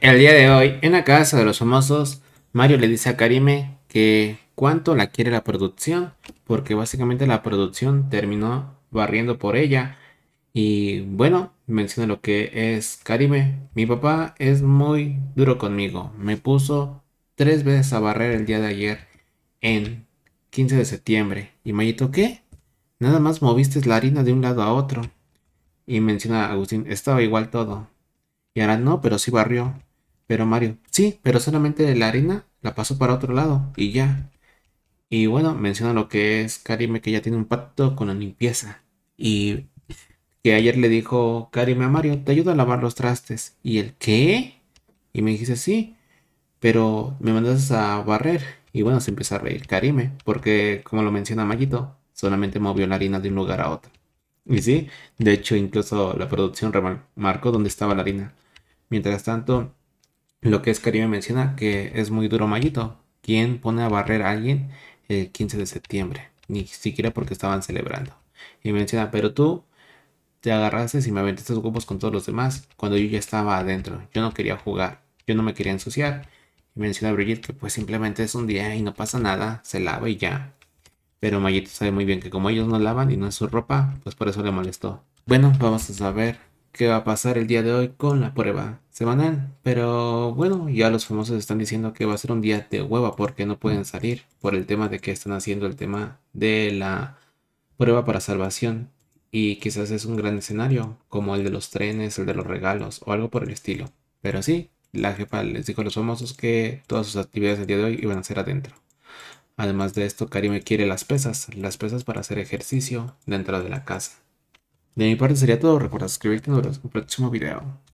El día de hoy, en la casa de los famosos, Mario le dice a Karime que cuánto la quiere la producción, porque básicamente la producción terminó barriendo por ella. Y bueno, menciona lo que es Karime. Mi papá es muy duro conmigo. Me puso tres veces a barrer el día de ayer, en 15 de septiembre. Y Mayito, ¿qué? Nada más moviste la harina de un lado a otro. Y menciona a Agustín, estaba igual todo. Y ahora no, pero sí barrió. Pero Mario, sí, pero solamente la harina la pasó para otro lado y ya. Y bueno, menciona lo que es Karime, que ya tiene un pacto con la limpieza. Y que ayer le dijo Karime a Mario, te ayudo a lavar los trastes. ¿Y el qué? Y me dice, sí, pero me mandas a barrer. Y bueno, se empieza a reír Karime, porque como lo menciona Mayito, solamente movió la harina de un lugar a otro. Y sí, de hecho incluso la producción remarcó dónde estaba la harina. Mientras tanto, lo que es Caribe menciona que es muy duro Mayito. quien pone a barrer a alguien el 15 de septiembre? Ni siquiera porque estaban celebrando. Y menciona, pero tú te agarraste y me aventaste los huevos con todos los demás cuando yo ya estaba adentro. Yo no quería jugar, yo no me quería ensuciar. Y menciona a Brigitte que pues simplemente es un día y no pasa nada, se lava y ya. Pero Mayito sabe muy bien que como ellos no lavan y no es su ropa, pues por eso le molestó. Bueno, vamos a saber qué va a pasar el día de hoy con la prueba semanal. Pero bueno, ya los famosos están diciendo que va a ser un día de hueva porque no pueden salir por el tema de que están haciendo el tema de la prueba para salvación. Y quizás es un gran escenario, como el de los trenes, el de los regalos o algo por el estilo. Pero sí, la jefa les dijo a los famosos que todas sus actividades el día de hoy iban a ser adentro. Además de esto, Karime quiere las pesas, las pesas para hacer ejercicio dentro de la casa. De mi parte sería todo. Recuerda suscribirte y nos vemos en un próximo video.